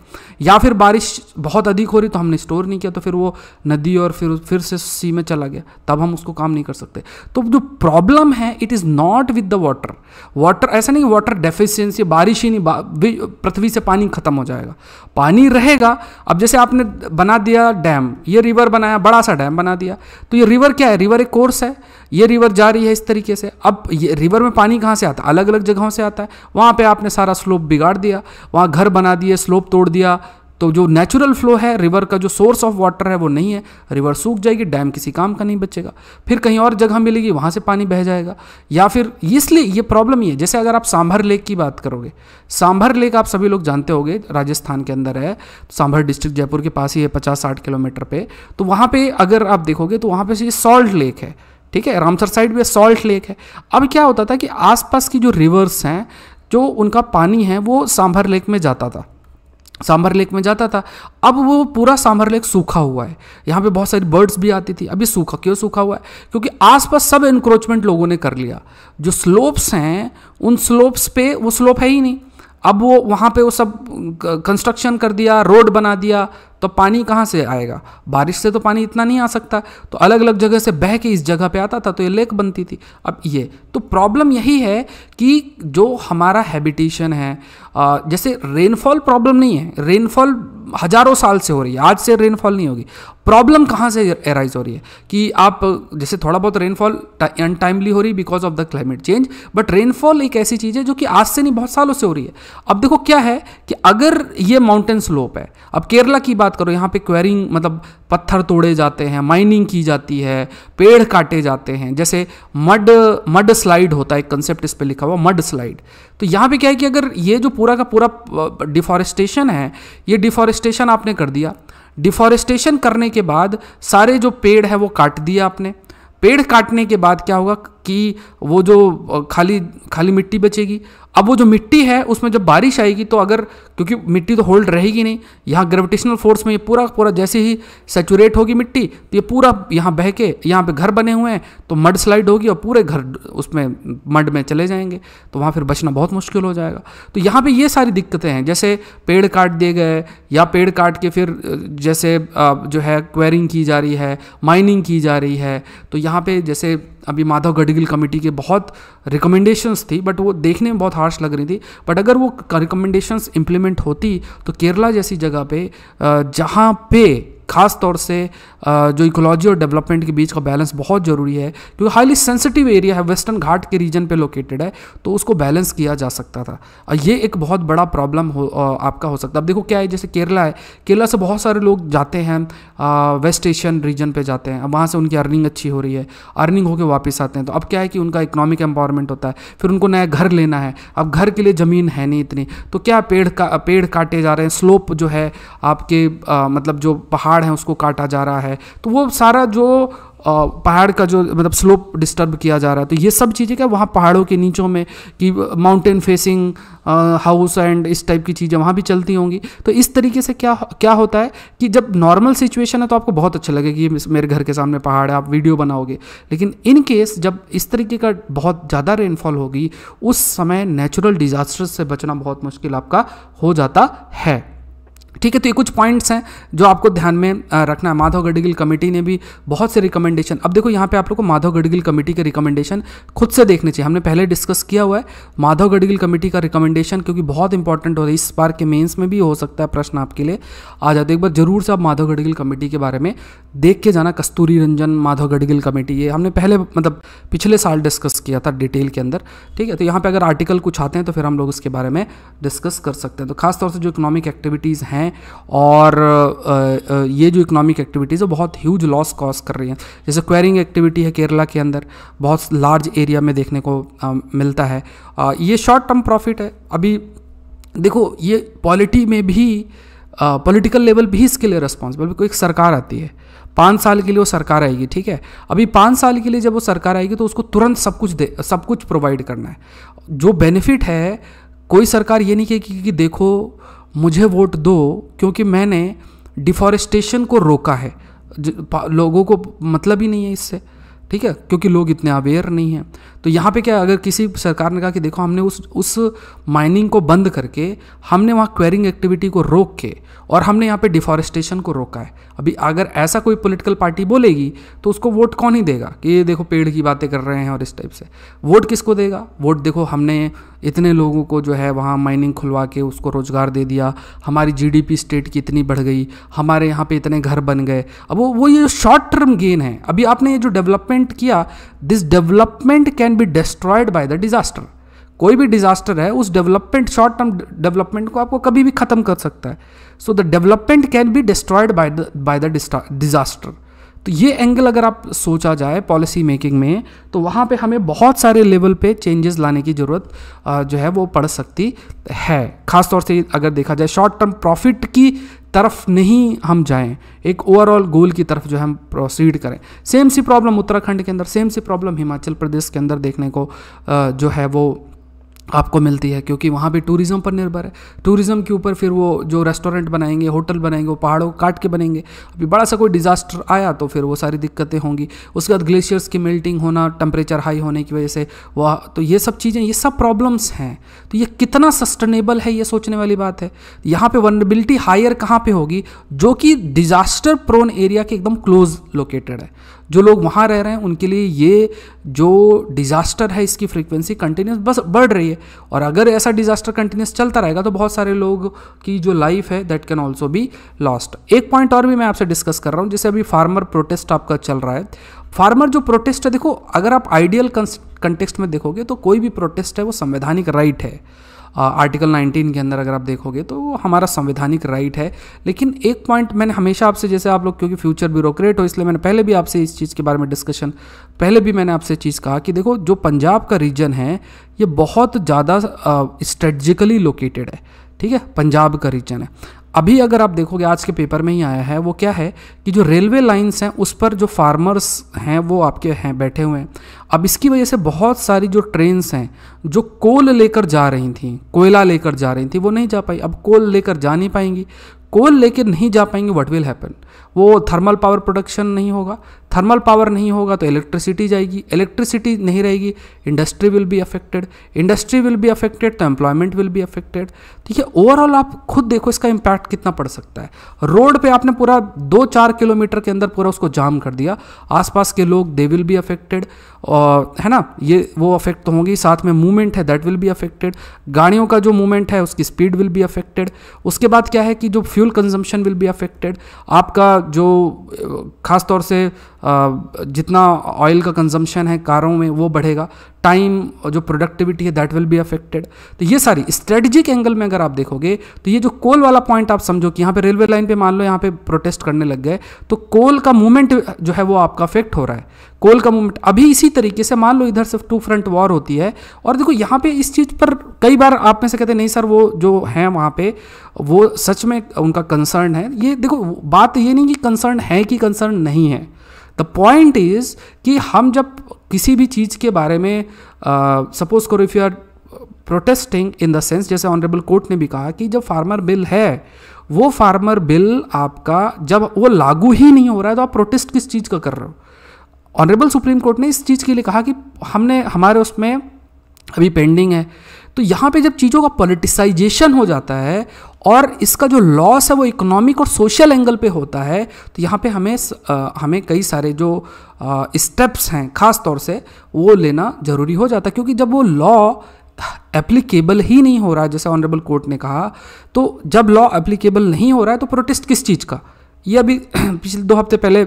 या फिर बारिश बहुत अधिक हो रही तो हमने स्टोर नहीं किया तो फिर वो नदी और फिर फिर से सी में चला गया तब हम उसको काम नहीं कर सकते तो जो प्रॉब्लम है it is not with the water water ऐसा नहीं वाटर डेफिशियंसी बारिश ही नहीं पृथ्वी से पानी खत्म हो जाएगा पानी रहेगा अब जैसे आपने बना दिया डैम ये रिवर बनाया बड़ा सा डैम बना दिया तो ये रिवर क्या है रिवर एक कोर्स है ये रिवर जा रही है इस तरीके से अब ये रिवर में पानी कहाँ से आता है अलग अलग जगहों से आता है वहाँ पे आपने सारा स्लोप बिगाड़ दिया वहाँ घर बना दिए स्लोप तोड़ दिया तो जो नेचुरल फ्लो है रिवर का जो सोर्स ऑफ वाटर है वो नहीं है रिवर सूख जाएगी डैम किसी काम का नहीं बचेगा फिर कहीं और जगह मिलेगी वहाँ से पानी बह जाएगा या फिर इसलिए ये प्रॉब्लम ये जैसे अगर आप सांभर लेक की बात करोगे सांभर लेक आप सभी लोग जानते होंगे राजस्थान के अंदर है सांभर डिस्ट्रिक्ट जयपुर के पास ही है पचास साठ किलोमीटर पर तो वहाँ पर अगर आप देखोगे तो वहाँ पर सॉल्ट लेक है ठीक है रामसर साइड भी सॉल्ट लेक है अब क्या होता था कि आसपास की जो रिवर्स हैं जो उनका पानी है वो सांभर लेक में जाता था सांभर लेक में जाता था अब वो पूरा सांभर लेक सूखा हुआ है यहाँ पे बहुत सारी बर्ड्स भी आती थी अभी सूखा क्यों सूखा हुआ है क्योंकि आसपास सब इंक्रोचमेंट लोगों ने कर लिया जो स्लोप्स हैं उन स्लोप्स पे वो स्लोप है ही नहीं अब वो वहाँ पे वो सब कंस्ट्रक्शन कर दिया रोड बना दिया तो पानी कहाँ से आएगा बारिश से तो पानी इतना नहीं आ सकता तो अलग अलग जगह से बह के इस जगह पे आता था तो ये लेक बनती थी अब ये तो प्रॉब्लम यही है कि जो हमारा हैबिटेशन है जैसे रेनफॉल प्रॉब्लम नहीं है रेनफॉल हज़ारों साल से हो रही है आज से रेनफॉल नहीं होगी प्रॉब्लम कहाँ से एराइज हो रही है कि आप जैसे थोड़ा बहुत रेनफॉल अनटाइमली हो रही है because of the climate change but rainfall एक ऐसी चीज़ है जो कि आज से नहीं बहुत सालों से हो रही है अब देखो क्या है कि अगर ये माउंटेन स्लोप है अब केरला की बात करो यहाँ पे क्वेरिंग मतलब पत्थर तोड़े जाते हैं माइनिंग की जाती है पेड़ काटे जाते हैं जैसे मड मड स्लाइड होता है एक कंसेप्ट इस पर लिखा हुआ मड स्लाइड तो यहाँ पे क्या है कि अगर ये जो पूरा का पूरा डिफॉरेस्टेशन है ये डिफॉरेस्टेशन आपने कर दिया डिफॉरेस्टेशन करने के बाद सारे जो पेड़ है वो काट दिया आपने पेड़ काटने के बाद क्या होगा कि वो जो खाली खाली मिट्टी बचेगी अब वो जो मिट्टी है उसमें जब बारिश आएगी तो अगर क्योंकि मिट्टी तो होल्ड रहेगी नहीं यहाँ ग्रेविटेशनल फोर्स में ये पूरा पूरा जैसे ही सेचूरेट होगी मिट्टी तो ये पूरा यहाँ बह के यहाँ पे घर बने हुए हैं तो मड स्लाइड होगी और पूरे घर उसमें मड में चले जाएंगे तो वहाँ फिर बचना बहुत मुश्किल हो जाएगा तो यहाँ पर ये सारी दिक्कतें हैं जैसे पेड़ काट दिए गए या पेड़ काट के फिर जैसे जो है क्वेरिंग की जा रही है माइनिंग की जा रही है तो यहाँ पर जैसे अभी माधव गडगिल कमेटी के बहुत रिकमेंडेशंस थी बट वो देखने में बहुत हार्श लग रही थी बट अगर वो रिकमेंडेशंस इम्प्लीमेंट होती तो केरला जैसी जगह पे जहाँ पे ख़ास तौर से जो इकोलॉजी और डेवलपमेंट के बीच का बैलेंस बहुत ज़रूरी है क्योंकि हाईली सेंसिटिव एरिया है वेस्टर्न घाट के रीजन पे लोकेटेड है तो उसको बैलेंस किया जा सकता था ये एक बहुत बड़ा प्रॉब्लम हो आपका हो सकता है अब देखो क्या है जैसे केरला है केरला से बहुत सारे लोग जाते हैं वेस्ट एशियन रीजन पर जाते हैं अब वहाँ से उनकी अर्निंग अच्छी हो रही है अर्निंग होकर वापस आते हैं तो अब क्या है कि उनका इकोनॉमिक एम्पावरमेंट होता है फिर उनको नया घर लेना है अब घर के लिए ज़मीन है नहीं इतनी तो क्या पेड़ का पेड़ काटे जा रहे हैं स्लोप जो है आपके मतलब जो पहाड़ पहाड़ हैं उसको काटा जा रहा है तो वो सारा जो पहाड़ का जो मतलब स्लोप डिस्टर्ब किया जा रहा है तो ये सब चीज़ें क्या वहाँ पहाड़ों के नीचों में कि माउंटेन फेसिंग हाउस एंड इस टाइप की चीज़ें वहाँ भी चलती होंगी तो इस तरीके से क्या क्या होता है कि जब नॉर्मल सिचुएशन है तो आपको बहुत अच्छा लगेगा कि मेरे घर के सामने पहाड़ है आप वीडियो बनाओगे लेकिन इन केस जब इस तरीके का बहुत ज़्यादा रेनफॉल होगी उस समय नेचुरल डिजास्टर्स से बचना बहुत मुश्किल आपका हो जाता है ठीक है तो ये कुछ पॉइंट्स हैं जो आपको ध्यान में रखना है माधव गडगिल कमेटी ने भी बहुत से रिकमेंडेशन अब देखो यहाँ पे आप लोग को माधव गडगिल कमेटी के रिकमेंडेशन खुद से देखने चाहिए हमने पहले डिस्कस किया हुआ है माधव गडगिल कमेटी का रिकमेंडेशन क्योंकि बहुत इंपॉर्टेंट हो रहा है इस बार के मेन्स में भी हो सकता है प्रश्न आपके लिए आ जाते एक बार जरूर से आप माधव गडगिल कमेटी के बारे में देख के जाना कस्तूरी रंजन माधव गडगिल कमेटी ये हमने पहले मतलब पिछले साल डिस्कस किया था डिटेल के अंदर ठीक है तो यहाँ पर अगर आर्टिकल कुछ आते हैं तो फिर हम लोग उसके बारे में डिस्कस कर सकते हैं तो खासतौर से जो इकोनॉमिक एक्टिविटीज़ हैं हैं और ये जो इकोनॉमिक एक्टिविटीज़ है बहुत ह्यूज लॉस कॉज कर रही हैं जैसे क्वेरिंग एक्टिविटी है केरला के अंदर बहुत लार्ज एरिया में देखने को मिलता है ये शॉर्ट टर्म प्रॉफिट है अभी देखो ये पॉलिटी में भी पॉलिटिकल लेवल भी इसके लिए रिस्पॉन्सिबल बिकॉज एक सरकार आती है पाँच साल के लिए वो सरकार आएगी ठीक है अभी पाँच साल के लिए जब वो सरकार आएगी तो उसको तुरंत सब कुछ दे सब कुछ प्रोवाइड करना है जो बेनिफिट है कोई सरकार ये नहीं कहेगी कि, कि देखो मुझे वोट दो क्योंकि मैंने डिफॉरेस्टेशन को रोका है लोगों को मतलब ही नहीं है इससे ठीक है क्योंकि लोग इतने अवेयर नहीं हैं तो यहाँ पे क्या अगर किसी सरकार ने कहा कि देखो हमने उस उस माइनिंग को बंद करके हमने वहाँ क्वेरिंग एक्टिविटी को रोक के और हमने यहाँ पे डिफॉरेस्टेशन को रोका है अभी अगर ऐसा कोई पॉलिटिकल पार्टी बोलेगी तो उसको वोट कौन ही देगा कि ये देखो पेड़ की बातें कर रहे हैं और इस टाइप से वोट किसको देगा वोट देखो हमने इतने लोगों को जो है वहाँ माइनिंग खुलवा के उसको रोज़गार दे दिया हमारी जीडीपी स्टेट की इतनी बढ़ गई हमारे यहाँ पे इतने घर बन गए अब वो वो ये शॉर्ट टर्म गेन है अभी आपने ये जो डेवलपमेंट किया this development can be destroyed by the disaster कोई भी डिजास्टर है उस डेवलपमेंट शॉर्ट टर्म डेवलपमेंट को आपको कभी भी खत्म कर सकता है so the development can be destroyed by the by the disaster तो ये एंगल अगर आप सोचा जाए पॉलिसी मेकिंग में तो वहाँ पे हमें बहुत सारे लेवल पे चेंजेस लाने की ज़रूरत जो है वो पड़ सकती है ख़ास तौर से अगर देखा जाए शॉर्ट टर्म प्रॉफिट की तरफ नहीं हम जाएं एक ओवरऑल गोल की तरफ जो हम प्रोसीड करें सेम सी प्रॉब्लम उत्तराखंड के अंदर सेम सी प्रॉब्लम हिमाचल प्रदेश के अंदर देखने को जो है वो आपको मिलती है क्योंकि वहाँ भी टूरिज़्म पर निर्भर है टूरिज़्म के ऊपर फिर वो जो रेस्टोरेंट बनाएंगे होटल बनाएंगे वो पहाड़ों को काट के बनेंगे अभी बड़ा सा कोई डिज़ास्टर आया तो फिर वो सारी दिक्कतें होंगी उसके बाद ग्लेशियर्स की मेल्टिंग होना टेम्परेचर हाई होने की वजह से वह तो ये सब चीज़ें ये सब प्रॉब्लम्स हैं तो ये कितना सस्टेनेबल है ये सोचने वाली बात है यहाँ पर वनरेबिलिटी हायर कहाँ पर होगी जो कि डिज़ास्टर प्रोन एरिया के एकदम क्लोज लोकेटेड है जो लोग वहाँ रह रहे हैं उनके लिए ये जो डिज़ास्टर है इसकी फ्रीक्वेंसी कंटिन्यूस बस बढ़ रही है और अगर ऐसा डिज़ास्टर कंटिन्यूस चलता रहेगा तो बहुत सारे लोग की जो लाइफ है that can also be lost एक पॉइंट और भी मैं आपसे डिस्कस कर रहा हूँ जैसे अभी फार्मर प्रोटेस्ट आपका चल रहा है फार्मर जो प्रोटेस्ट है देखो अगर आप आइडियल कंटेक्स्ट में देखोगे तो कोई भी प्रोटेस्ट है वो संवैधानिक राइट है आर्टिकल 19 के अंदर अगर आप देखोगे तो वो हमारा संवैधानिक राइट है लेकिन एक पॉइंट मैंने हमेशा आपसे जैसे आप लोग क्योंकि फ्यूचर ब्यूरोक्रेट हो इसलिए मैंने पहले भी आपसे इस चीज़ के बारे में डिस्कशन पहले भी मैंने आपसे चीज़ कहा कि देखो जो पंजाब का रीजन है ये बहुत ज़्यादा स्ट्रेटजिकली लोकेटेड है ठीक है पंजाब का रीजन है अभी अगर आप देखोगे आज के पेपर में ही आया है वो क्या है कि जो रेलवे लाइंस हैं उस पर जो फार्मर्स हैं वो आपके हैं बैठे हुए हैं अब इसकी वजह से बहुत सारी जो ट्रेन्स हैं जो कोल लेकर जा रही थी कोयला लेकर जा रही थी वो नहीं जा पाई अब कोल लेकर जा नहीं पाएंगी कोल लेकर नहीं जा पाएंगे वट विल हैपन वो थर्मल पावर प्रोडक्शन नहीं होगा थर्मल पावर नहीं होगा तो इलेक्ट्रिसिटी जाएगी इलेक्ट्रिसिटी नहीं रहेगी industry will be affected industry will be affected तो एम्प्लॉयमेंट विल बी अफेक्टेड ठीक है ओवरऑल आप खुद देखो इसका इम्पैक्ट कितना पड़ सकता है रोड पे आपने पूरा दो चार किलोमीटर के अंदर पूरा उसको जाम कर दिया आसपास के लोग दे विल बी अफेक्टेड और है ना ये वो अफेक्ट तो होंगी साथ में मूवमेंट है दैट विल बी अफेक्टेड गाड़ियों का जो मूवमेंट है उसकी स्पीड विल बी अफेक्टेड उसके बाद क्या है कि जो fuel consumption will be affected आपका जो ख़ास तौर से जितना ऑयल का कंजम्पशन है कारों में वो बढ़ेगा टाइम और जो प्रोडक्टिविटी है दैट विल बी अफेक्टेड तो ये सारी स्ट्रेटजिक एंगल में अगर आप देखोगे तो ये जो कोल वाला पॉइंट आप समझो कि यहाँ पे रेलवे लाइन पे मान लो यहाँ पे प्रोटेस्ट करने लग गए तो कोल का मूवमेंट जो है वो आपका अफेक्ट हो रहा है कोल का मूवमेंट अभी इसी तरीके से मान लो इधर सिर्फ टू फ्रंट वॉर होती है और देखो यहाँ पे इस चीज़ पर कई बार आप में से कहते नहीं सर वो जो हैं वहाँ पे वो सच में उनका कंसर्न है ये देखो बात ये नहीं कि कंसर्न है कि कंसर्न नहीं है द पॉइंट इज़ कि हम जब किसी भी चीज़ के बारे में सपोज करो if you are protesting in the sense जैसे ऑनरेबल कोर्ट ने भी कहा कि जब फार्मर बिल है वो फार्मर बिल आपका जब वो लागू ही नहीं हो रहा है तो आप प्रोटेस्ट किस चीज़ का कर रहे हो ऑनरेबल सुप्रीम कोर्ट ने इस चीज़ के लिए कहा कि हमने हमारे उसमें अभी पेंडिंग है तो यहाँ पे जब चीज़ों का पॉलिटिसाइजेशन हो जाता है और इसका जो लॉस है वो इकोनॉमिक और सोशल एंगल पे होता है तो यहाँ पे हमें आ, हमें कई सारे जो स्टेप्स हैं ख़ास तौर से वो लेना ज़रूरी हो जाता है क्योंकि जब वो लॉ एप्लीकेबल ही नहीं हो रहा जैसे ऑनरेबल कोर्ट ने कहा तो जब लॉ एप्लीकेबल नहीं हो रहा है तो प्रोटेस्ट किस चीज़ का ये अभी पिछले दो हफ्ते पहले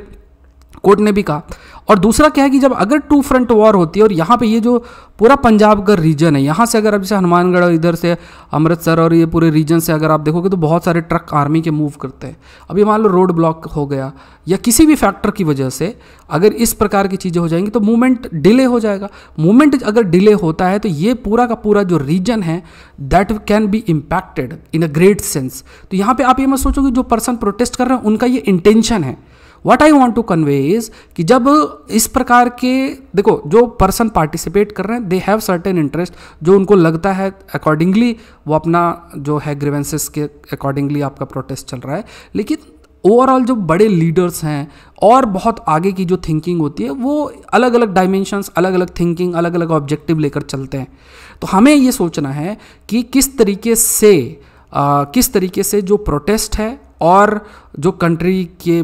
कोर्ट ने भी कहा और दूसरा क्या है कि जब अगर टू फ्रंट वॉर होती है और यहाँ पे ये जो पूरा पंजाब का रीजन है यहाँ से अगर अब जैसे हनुमानगढ़ और इधर से अमृतसर और ये पूरे रीजन से अगर आप देखोगे तो बहुत सारे ट्रक आर्मी के मूव करते हैं अभी मान लो रोड ब्लॉक हो गया या किसी भी फैक्टर की वजह से अगर इस प्रकार की चीज़ें हो जाएंगी तो मूवमेंट डिले हो जाएगा मूवमेंट अगर डिले होता है तो ये पूरा का पूरा जो रीजन है that can be impacted in a great sense तो यहाँ पर आप ये मत सोचो कि जो पर्सन प्रोटेस्ट कर रहे हैं उनका ये इंटेंशन है what I want to convey is कि जब इस प्रकार के देखो जो पर्सन पार्टिसिपेट कर रहे हैं दे हैव सर्टेन इंटरेस्ट जो उनको लगता है अकॉर्डिंगली वो अपना जो है ग्रीवेंसेस के अकॉर्डिंगली आपका प्रोटेस्ट चल रहा है लेकिन ओवरऑल जो बड़े लीडर्स हैं और बहुत आगे की जो थिंकिंग होती है वो अलग अलग डायमेंशंस अलग अलग थिंकिंग अलग अलग ऑब्जेक्टिव लेकर चलते हैं तो हमें ये सोचना है कि किस तरीके से आ, किस तरीके से जो प्रोटेस्ट है और जो कंट्री के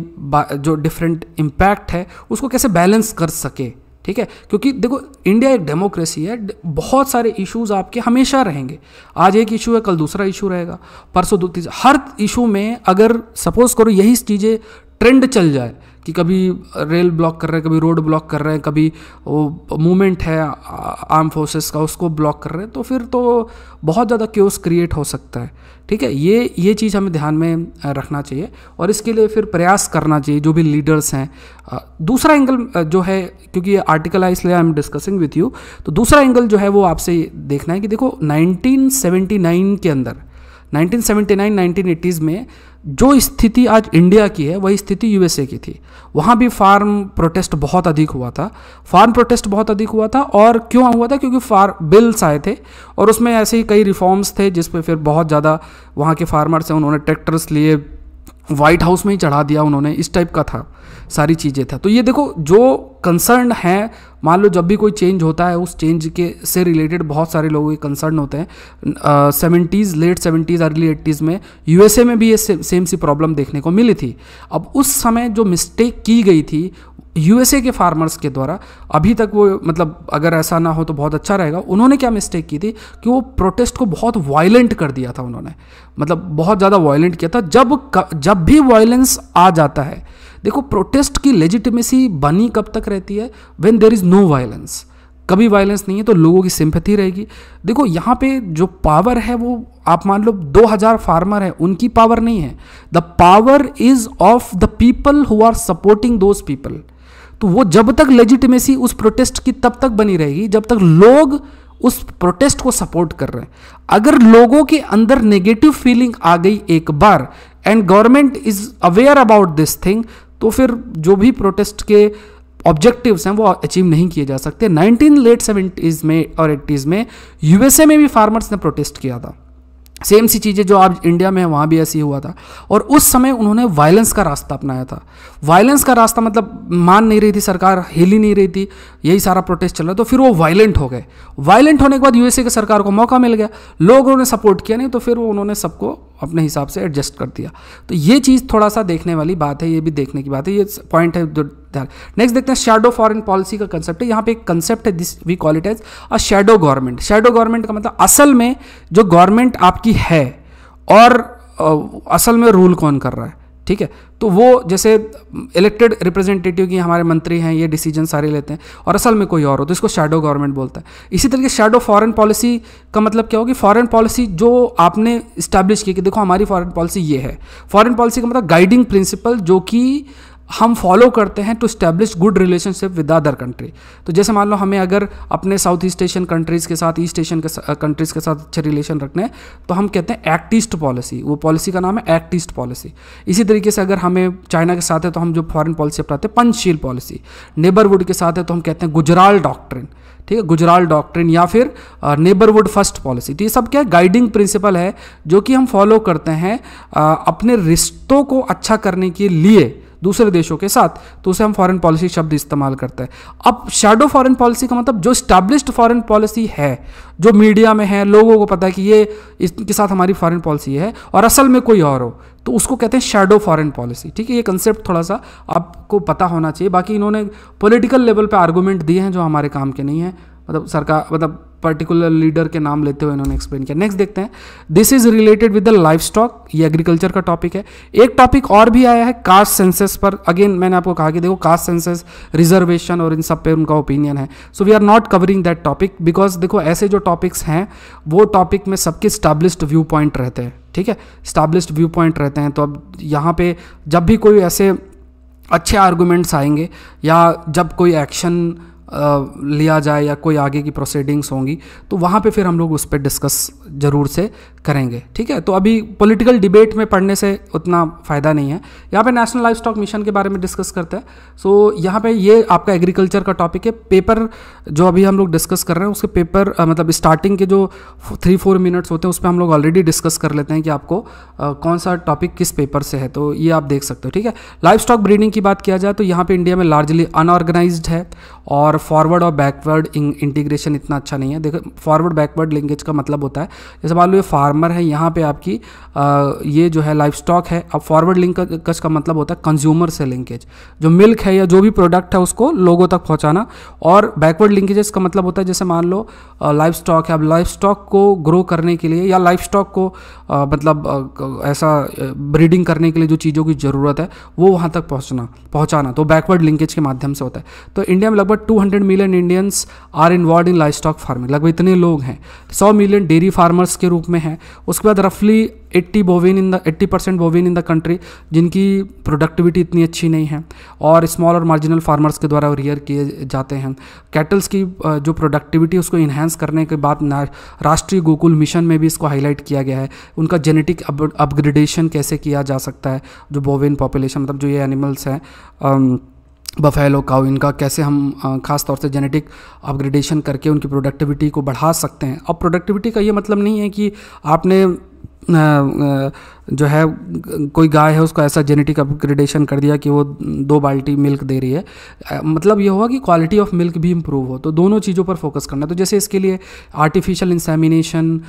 जो डिफरेंट इम्पैक्ट है उसको कैसे बैलेंस कर सके ठीक है क्योंकि देखो इंडिया एक डेमोक्रेसी है बहुत सारे इश्यूज आपके हमेशा रहेंगे आज एक इशू है कल दूसरा इशू रहेगा परसों दो तीसरा हर इशू में अगर सपोज करो यही चीज़ें ट्रेंड चल जाए कि कभी रेल ब्लॉक कर रहे हैं कभी रोड ब्लॉक कर रहे हैं कभी वो मूवमेंट है आर्म फोर्सेस का उसको ब्लॉक कर रहे हैं तो फिर तो बहुत ज़्यादा क्योस क्रिएट हो सकता है ठीक है ये ये चीज़ हमें ध्यान में रखना चाहिए और इसके लिए फिर प्रयास करना चाहिए जो भी लीडर्स हैं दूसरा एंगल जो है क्योंकि ये आर्टिकल है इसलिए I am discussing with you तो दूसरा एंगल जो है वो आपसे देखना है कि देखो 1979 के अंदर 1979 1980s में जो स्थिति आज इंडिया की है वही स्थिति यूएसए की थी वहाँ भी फार्म प्रोटेस्ट बहुत अधिक हुआ था फार्म प्रोटेस्ट बहुत अधिक हुआ था और क्यों हुआ था क्योंकि फार बिल्स आए थे और उसमें ऐसे ही कई रिफॉर्म्स थे जिस पर फिर बहुत ज़्यादा वहाँ के फार्मर्स हैं उन्होंने ट्रैक्टर्स लिए वाइट हाउस में ही चढ़ा दिया उन्होंने इस टाइप का था सारी चीज़ें था तो ये देखो जो कंसर्न है मान लो जब भी कोई चेंज होता है उस चेंज के से रिलेटेड बहुत सारे लोगों के कंसर्न होते हैं seventies late seventies early eighties में यूएसए में भी ये से, सेम सी प्रॉब्लम देखने को मिली थी अब उस समय जो मिस्टेक की गई थी यूएसए के फार्मर्स के द्वारा अभी तक वो मतलब अगर ऐसा ना हो तो बहुत अच्छा रहेगा उन्होंने क्या मिस्टेक की थी कि वो प्रोटेस्ट को बहुत वायलेंट कर दिया था उन्होंने मतलब बहुत ज़्यादा वायलेंट किया था जब जब भी वायलेंस आ जाता है देखो प्रोटेस्ट की लेजिटिमेसी बनी कब तक रहती है when there is no violence कभी वायलेंस नहीं है तो लोगों की सिंपथी रहेगी देखो यहाँ पे जो पावर है वो आप मान लो 2000 फार्मर हैं उनकी पावर नहीं है the power is of the people who are supporting those people तो वो जब तक लेजिटिमेसी उस प्रोटेस्ट की तब तक बनी रहेगी जब तक लोग उस प्रोटेस्ट को सपोर्ट कर रहे हैं अगर लोगों के अंदर नेगेटिव फीलिंग आ गई एक बार and government is aware about this thing तो फिर जो भी प्रोटेस्ट के ऑब्जेक्टिव्स हैं वो अचीव नहीं किए जा सकते नाइनटीन लेट सेवेंटीज़ में और एट्टीज़ में यूएसए में भी फार्मर्स ने प्रोटेस्ट किया था सेम सी चीज़ें जो आज इंडिया में है वहाँ भी ऐसी हुआ था और उस समय उन्होंने वायलेंस का रास्ता अपनाया था वायलेंस का रास्ता मतलब मान नहीं रही थी सरकार हिल ही नहीं रही थी यही सारा प्रोटेस्ट चल रहा तो फिर वो वायलेंट हो गए वायलेंट होने के बाद यूएसए की सरकार को मौका मिल गया लोगों ने सपोर्ट किया नहीं तो फिर वो उन्होंने सबको अपने हिसाब से एडजस्ट कर दिया तो ये चीज़ थोड़ा सा देखने वाली बात है ये भी देखने की बात है ये पॉइंट है जो ध्यान नेक्स्ट देखते हैं शेडो फॉरेन पॉलिसी का कंसेप्ट है यहाँ पे एक कंसेप्ट है this we call it as a shadow government shadow government का मतलब असल में जो गवर्नमेंट आपकी है और असल में रूल कौन कर रहा है ठीक है तो वो जैसे इलेक्टेड रिप्रेजेंटेटिव की हमारे मंत्री हैं ये डिसीजन सारे लेते हैं और असल में कोई और हो तो इसको शेडो गवर्नमेंट बोलता है इसी तरीके शेडो फॉरेन पॉलिसी का मतलब क्या होगी फॉरेन पॉलिसी जो आपने इस्टेब्लिश की कि देखो हमारी फॉरेन पॉलिसी ये है फॉरेन पॉलिसी का मतलब गाइडिंग प्रिंसिपल जो कि हम फॉलो करते हैं to establish good relationship with other country तो जैसे मान लो हमें अगर अपने साउथ ईस्ट एशियन कंट्रीज़ के साथ ईस्ट एशियन के कंट्रीज़ के साथ अच्छे रिलेशन रखने हैं तो हम कहते हैं एक्ट ईस्ट पॉलिसी वो पॉलिसी का नाम है एक्ट ईस्ट पॉलिसी इसी तरीके से अगर हमें चाइना के साथ है तो हम जो फॉरन पॉलिसी अपनाते हैं पंचशील पॉलिसी नेबरवुड के साथ है तो हम कहते हैं गुजराल डॉक्ट्रिन ठीक है गुजराल डॉक्ट्रिन या फिर नेबरवुड फर्स्ट पॉलिसी तो ये सब क्या है गाइडिंग प्रिंसिपल है जो कि हम फॉलो करते हैं अपने रिश्तों को अच्छा करने के लिए दूसरे देशों के साथ तो उसे हम फॉरेन पॉलिसी शब्द इस्तेमाल करते हैं अब शेडो फॉरेन पॉलिसी का मतलब जो स्टैब्लिश्ड फॉरेन पॉलिसी है जो मीडिया में है लोगों को पता है कि ये इसके साथ हमारी फॉरेन पॉलिसी है और असल में कोई और हो तो उसको कहते हैं शेडो फॉरेन पॉलिसी ठीक है ये कंसेप्ट थोड़ा सा आपको पता होना चाहिए बाकी इन्होंने पॉलिटिकल लेवल पे आर्गूमेंट दिए हैं जो हमारे काम के नहीं हैं मतलब सरकार मतलब पर्टिकुलर लीडर के नाम लेते हुए इन्होंने एक्सप्लेन किया नेक्स्ट देखते हैं this is related with the livestock ये एग्रीकल्चर का टॉपिक है एक टॉपिक और भी आया है कास्ट सेंसेस पर अगेन मैंने आपको कहा कि देखो कास्ट सेंसेस रिजर्वेशन और इन सब पे उनका ओपिनियन है so we are not covering that topic because देखो ऐसे जो टॉपिक्स हैं वो टॉपिक में सबके स्टैब्लिश्ड व्यू पॉइंट रहते हैं ठीक है स्टैब्लिश्ड व्यू पॉइंट रहते हैं तो अब यहाँ पे जब भी कोई ऐसे अच्छे आर्गूमेंट्स आएंगे या जब कोई एक्शन लिया जाए या कोई आगे की प्रोसीडिंग्स होंगी तो वहाँ पे फिर हम लोग उस पर डिस्कस ज़रूर से करेंगे ठीक है तो अभी पॉलिटिकल डिबेट में पढ़ने से उतना फ़ायदा नहीं है यहाँ पे नेशनल लाइफ स्टॉक मिशन के बारे में डिस्कस करते हैं सो यहाँ पे ये आपका एग्रीकल्चर का टॉपिक है पेपर जो अभी हम लोग डिस्कस कर रहे हैं उसके पेपर मतलब स्टार्टिंग के जो थ्री फोर मिनट्स होते हैं उस पर हम लोग ऑलरेडी डिस्कस कर लेते हैं कि आपको कौन सा टॉपिक किस पेपर से है तो ये आप देख सकते हो ठीक है लाइफ स्टॉक ब्रीडिंग की बात किया जाए तो यहाँ पर इंडिया में लार्जली अनऑर्गेनाइज है और और फॉरवर्ड और बैकवर्ड इंटीग्रेशन इतना अच्छा नहीं है देखो फॉरवर्ड बैकवर्ड लिंकेज का मतलब होता है जैसे मान लो ये फार्मर है यहाँ पे आपकी आ, ये जो है लाइफ स्टॉक है अब फॉरवर्ड लिंकेज का मतलब होता है कंज्यूमर से लिंकेज जो मिल्क है या जो भी प्रोडक्ट है उसको लोगों तक पहुँचाना और बैकवर्ड लिंकेजेस का मतलब होता है जैसे मान लो लाइफ स्टॉक है अब लाइफ स्टॉक को ग्रो करने के लिए या लाइफ स्टॉक को आ, मतलब आ, ऐसा ब्रीडिंग करने के लिए जो चीज़ों की ज़रूरत है वो वहाँ तक पहुँचना पहुँचाना तो बैकवर्ड लिंकेज के माध्यम से होता है तो इंडिया में लगभग two hundred million Indians are involve in livestock farming लगभग इतने लोग हैं सौ मिलियन डेयरी फार्मर्स के रूप में हैं उसके बाद रफली eighty bovine in the eighty percent bovine in the country जिनकी प्रोडक्टिविटी इतनी अच्छी नहीं है और स्मॉल और मार्जिनल फार्मर्स के द्वारा रियर किए जाते हैं कैटल्स की जो प्रोडक्टिविटी उसको इन्हेंस करने के बाद राष्ट्रीय गोकुल मिशन में भी इसको हाईलाइट किया गया है उनका जेनेटिक अपग्रेडेशन कैसे किया जा सकता है जो बोविन पॉपुलेशन मतलब जो ये एनिमल्स हैं बफेलो काउ इनका कैसे हम खास तौर से जेनेटिक अपग्रेडेशन करके उनकी प्रोडक्टिविटी को बढ़ा सकते हैं अब प्रोडक्टिविटी का ये मतलब नहीं है कि आपने जो है कोई गाय है उसको ऐसा जेनेटिक अपग्रेडेशन कर दिया कि वो दो बाल्टी मिल्क दे रही है मतलब ये हुआ कि क्वालिटी ऑफ मिल्क भी इम्प्रूव हो तो दोनों चीज़ों पर फोकस करना तो जैसे इसके लिए artificial insemination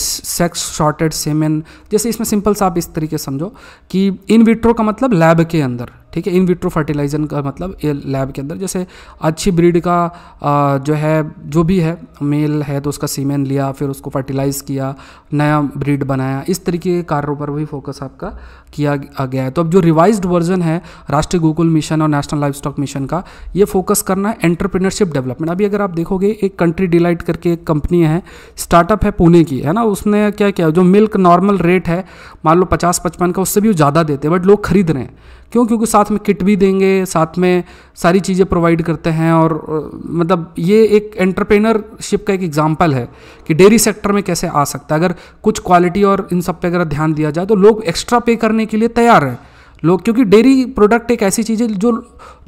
sex sorted semen जैसे इसमें सिंपल सा आप इस तरीके समझो कि इन विट्रो का मतलब लैब के अंदर ठीक है इन विट्रो फर्टिलाइजर का मतलब ये लैब के अंदर जैसे अच्छी ब्रीड का जो है जो भी है मेल है तो उसका सीमेन लिया फिर उसको फर्टिलाइज़ किया नया ब्रीड ग्रिड बनाया इस तरीके के कार्यों पर भी फोकस आपका किया गया है तो अब जो रिवाइज्ड वर्जन है राष्ट्रीय गोकुल मिशन और नेशनल लाइफ स्टॉक मिशन का ये फोकस करना है एंटरप्रीनरशिप डेवलपमेंट अभी अगर आप देखोगे एक कंट्री डिलाइट करके एक कंपनी है स्टार्टअप है पुणे की है ना उसने क्या किया जो मिल्क नॉर्मल रेट है मान लो पचास पचपन का उससे भी ज़्यादा देते हैं बट लोग खरीद रहे हैं क्यों क्योंकि साथ में किट भी देंगे साथ में सारी चीज़ें प्रोवाइड करते हैं और मतलब ये एक एंटरप्रेनरशिप का एक एग्जाम्पल है कि डेयरी सेक्टर में कैसे आ सकता है अगर कुछ क्वालिटी और इन सब पे अगर ध्यान दिया जाए तो लोग एक्स्ट्रा पे करने के लिए तैयार हैं लोग क्योंकि डेयरी प्रोडक्ट एक ऐसी चीज़ है जो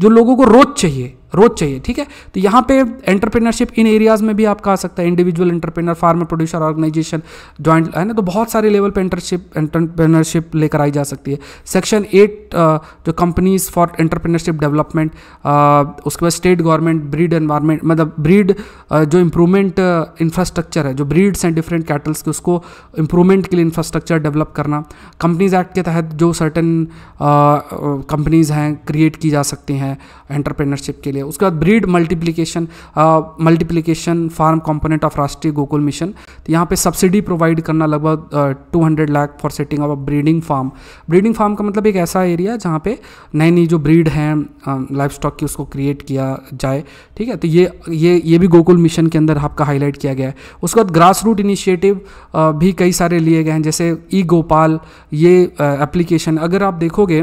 जो लोगों को रोज चाहिए रोज चाहिए ठीक है तो यहाँ पे एंटरप्रेनरशिप इन एरियाज में भी आपका आ सकता है individual entrepreneur farmer producer organisation joint है ना तो बहुत सारे लेवल पे इंटरशिप एंटरप्रेनरशिप लेकर आई जा सकती है सेक्शन एट जो कंपनीज फॉर एंटरप्रेनरशिप डेवलपमेंट उसके बाद स्टेट गवर्नमेंट ब्रीड एनवायरमेंट मतलब ब्रीड जो इंप्रूवमेंट इंफ्रास्ट्रक्चर है जो ब्रीड्स एंड डिफरेंट कैटल्स के उसको इंप्रूवमेंट के लिए इंफ्रास्ट्रक्चर डेवलप करना कंपनीज एक्ट के तहत जो सर्टन कंपनीज हैं क्रिएट की जा सकती हैं है एंटरप्रेनरशिप के लिए उसके बाद breed multiplication multiplication farm component of Rashtriya Gokul mission तो यहाँ पे सब्सिडी प्रोवाइड करना लगभग two hundred lakh for setting of a breeding farm breeding farm का मतलब एक ऐसा एरिया जहाँ पे नई नई जो ब्रीड हैं लाइफ um, स्टॉक की उसको क्रिएट किया जाए ठीक है तो ये ये ये भी गोकुल मिशन के अंदर आपका हाईलाइट किया गया है उसके बाद ग्रास रूट इनिशिएटिव भी कई सारे लिए गए हैं जैसे ई e गोपाल ये एप्लीकेशन uh, अगर आप देखोगे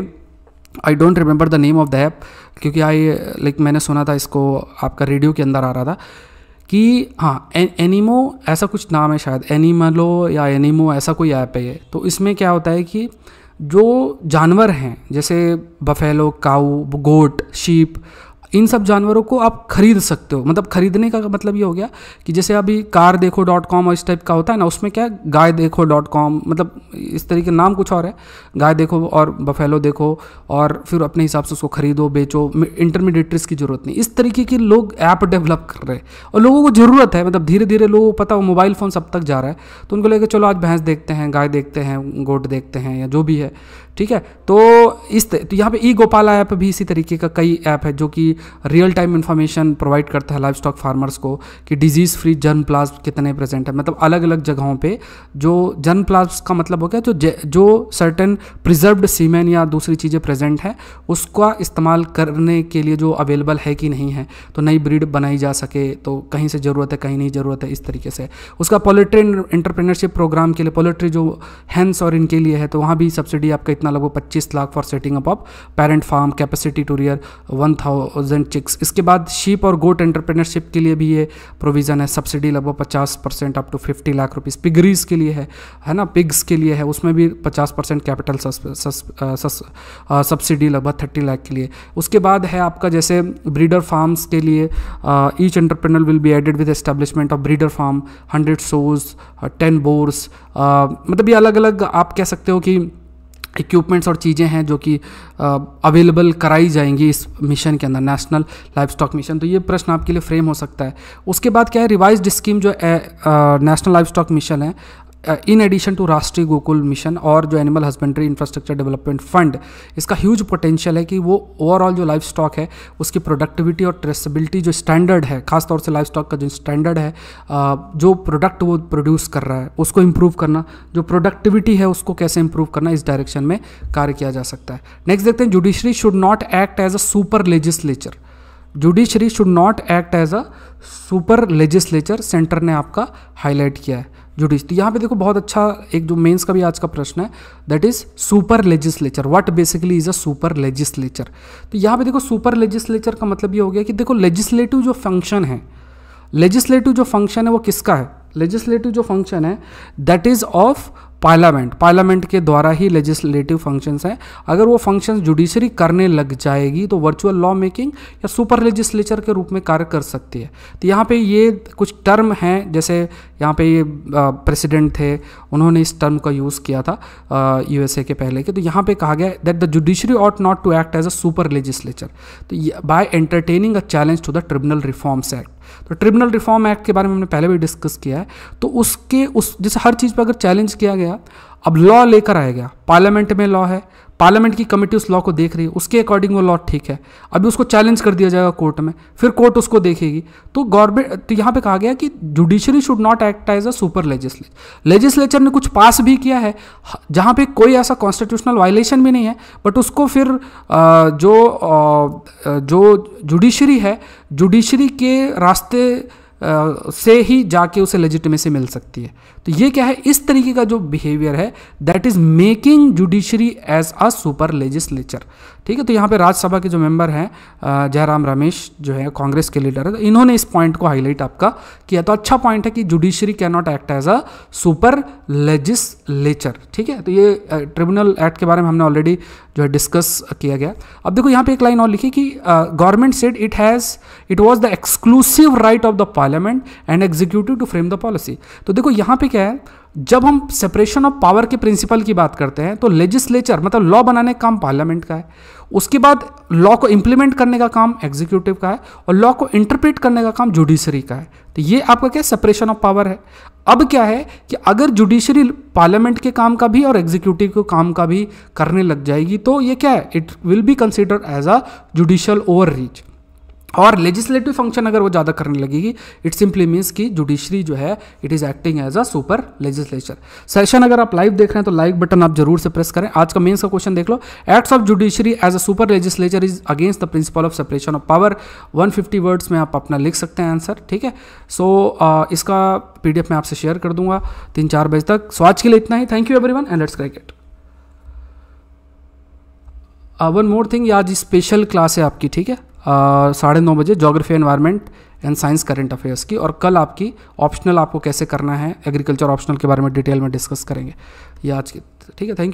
I don't remember the name of the app क्योंकि आई लाइक मैंने सुना था इसको आपका रेडियो के अंदर आ रहा था कि हाँ एनिमो ऐसा कुछ नाम है शायद एनिमलो या एनिमो ऐसा कोई ऐप है ये तो इसमें क्या होता है कि जो जानवर हैं जैसे बफेलो काऊ गोट शीप इन सब जानवरों को आप खरीद सकते हो मतलब खरीदने का मतलब ये हो गया कि जैसे अभी कार देखो डॉट कॉम और इस टाइप का होता है ना उसमें क्या है गाय देखो डॉट कॉम मतलब इस तरीके नाम कुछ और है गाय देखो और बफेलो देखो और फिर अपने हिसाब से उसको खरीदो बेचो इंटरमीडिएटरीज की ज़रूरत नहीं इस तरीके की लोग ऐप डेवलप कर रहे हैं और लोगों को ज़रूरत है मतलब धीरे धीरे लोगों को पता हो मोबाइल फ़ोन सब तक जा रहा है तो उनको लगे चलो आज भैंस देखते हैं गाय देखते हैं गोट देखते हैं या जो भी है ठीक है तो इस तो यहाँ पे ई गोपाला ऐप भी इसी तरीके का कई ऐप है जो कि रियल टाइम इन्फॉर्मेशन प्रोवाइड करता है लाइफ स्टॉक फार्मर्स को कि डिजीज़ फ्री जर्म प्लाज कितने प्रेजेंट है मतलब अलग अलग जगहों पे जो जर्म प्लाज का मतलब हो गया जो जो सर्टन प्रिजर्व्ड सीमेन या दूसरी चीज़ें प्रेजेंट हैं उसका इस्तेमाल करने के लिए जो अवेलेबल है कि नहीं है तो नई ब्रीड बनाई जा सके तो कहीं से ज़रूरत है कहीं नहीं ज़रूरत है इस तरीके से उसका पोल्ट्री इंटरप्रेनरशिप प्रोग्राम के लिए पोल्ट्री जो हैंस और इनके लिए है तो वहाँ भी सब्सिडी आपका इतना लगभग पच्चीस lakh for setting up of parent farm capacity to rear one thousand thousand chicks इसके बाद शीप और गोट एंटरप्रेनरशिप के लिए भी ये प्रोविज़न है सब्सिडी लगभग पचास percent up to fifty lakh rupees piggeries के लिए है है ना पिग्स के लिए है उसमें भी पचास परसेंट कैपिटल सब्सिडी लगभग थर्टी लाख के लिए उसके बाद है आपका जैसे ब्रीडर फार्म्स के लिए each entrepreneur will be aided with establishment of breeder farm hundred sows ten boars मतलब ये अलग अलग आप कह सकते हो कि इक्विपमेंट्स और चीज़ें हैं जो कि अवेलेबल कराई जाएंगी इस मिशन के अंदर नेशनल लाइफ स्टॉक मिशन तो ये प्रश्न आपके लिए फ्रेम हो सकता है उसके बाद क्या है रिवाइज स्कीम जो नेशनल लाइफ स्टॉक मिशन है in addition to Rashtriya Gokul mission और जो animal husbandry infrastructure development fund इसका ह्यूज पोटेंशियल है कि वो ओवरऑल जो लाइफ स्टॉक है उसकी प्रोडक्टिविटी और ट्रेसबिलिटी जो स्टैंडर्ड है खासतौर से लाइफ स्टॉक का जो स्टैंडर्ड है uh, जो प्रोडक्ट वो प्रोड्यूस कर रहा है उसको इम्प्रूव करना जो प्रोडक्टिविटी है उसको कैसे इम्प्रूव करना इस डायरेक्शन में कार्य किया जा सकता है नेक्स्ट देखते हैं judiciary should not act as a super legislature judiciary should not act as a super legislature centre ने आपका हाईलाइट किया है जुडिश तो यहाँ पे देखो बहुत अच्छा एक जो मेंस का भी आज का प्रश्न है that is super legislature what basically is a super legislature तो यहाँ पे देखो सुपर लेजिस्लेचर का मतलब ये हो गया कि देखो लेजिस्लेटिव जो फंक्शन है लेजिस्लेटिव जो फंक्शन है वो किसका है लेजिस्लेटिव जो फंक्शन है that is of parliament parliament के द्वारा ही लेजिस्लेटिव फंक्शंस हैं अगर वो फंक्शंस जुडिशरी करने लग जाएगी तो वर्चुअल लॉ मेकिंग या सुपर लेजिस्लेचर के रूप में कार्य कर सकती है तो यहाँ पे ये कुछ टर्म हैं जैसे यहाँ पे ये प्रेसिडेंट थे उन्होंने इस टर्म का यूज़ किया था यूएसए के पहले के तो यहाँ पे कहा गया that the judiciary ought not to act as a super legislature तो by entertaining a challenge to the tribunal reforms act तो ट्रिब्यूनल रिफॉर्म एक्ट के बारे में हमने पहले भी डिस्कस किया है तो उसके उस जैसे हर चीज़ पर अगर चैलेंज किया गया अब लॉ लेकर आएगा पार्लियामेंट में लॉ है पार्लियामेंट की कमेटी उस लॉ को देख रही है उसके अकॉर्डिंग वो लॉ ठीक है अभी उसको चैलेंज कर दिया जाएगा कोर्ट में फिर कोर्ट उसको देखेगी तो गवर्नमेंट तो यहाँ पे कहा गया कि judiciary should not act as a super legislature legislature ने कुछ पास भी किया है जहाँ पे कोई ऐसा कॉन्स्टिट्यूशनल वायलेशन भी नहीं है बट उसको फिर जो जो जुडिशरी है जुडिशरी के रास्ते से ही जाके उसे लेजिटमेसी मिल सकती है तो ये क्या है इस तरीके का जो बिहेवियर है that is making judiciary as a super legislature ठीक है तो यहाँ पे राज्यसभा के जो मेंबर हैं जयराम रमेश जो है कांग्रेस के लीडर है तो इन्होंने इस पॉइंट को हाईलाइट आपका किया तो अच्छा पॉइंट है कि judiciary can not act as a super legislature ठीक है तो ये ट्रिब्यूनल एक्ट के बारे में हमने ऑलरेडी जो है डिस्कस किया गया अब देखो यहाँ पे एक लाइन और लिखी कि government said it has it was the exclusive right of the parliament and executive to frame the policy तो देखो यहाँ पे क्या है जब हम सेपरेशन ऑफ पावर के प्रिंसिपल की बात करते हैं तो लेजिस्लेचर मतलब लॉ बनाने का काम पार्लियामेंट का है उसके बाद लॉ को इंप्लीमेंट करने का काम एग्जीक्यूटिव का है और लॉ को इंटरप्रेट करने का काम जुडिशरी का है तो ये आपका क्या सेपरेशन ऑफ पावर है अब क्या है कि अगर जुडिशरी पार्लियामेंट के काम का भी और एग्जीक्यूटिव के काम का भी करने लग जाएगी तो ये क्या है it will be consider as a judicial overreach और लेजिस्लेटिव फंक्शन अगर वो ज़्यादा करने लगेगी इट सिंपली मीन्स कि जुडिशरी जो है it is acting as a super legislature session अगर आप लाइव देख रहे हैं तो लाइक बटन आप जरूर से प्रेस करें आज का मेंस का क्वेश्चन देख लो acts of judiciary as a super legislature is against the principle of separation of power fifty words में आप अपना लिख सकते हैं आंसर ठीक है सो so, uh, इसका पी मैं आपसे शेयर कर दूंगा तीन चार बजे तक सो so, आज के लिए इतना ही thank you every and let's cricket one more thing आज स्पेशल क्लास है आपकी ठीक है साढ़े नौ बजे geography environment and science current affairs की और कल आपकी ऑप्शनल आपको कैसे करना है एग्रीकल्चर ऑप्शनल के बारे में डिटेल में डिस्कस करेंगे ये आज की ठीक है थैंक यू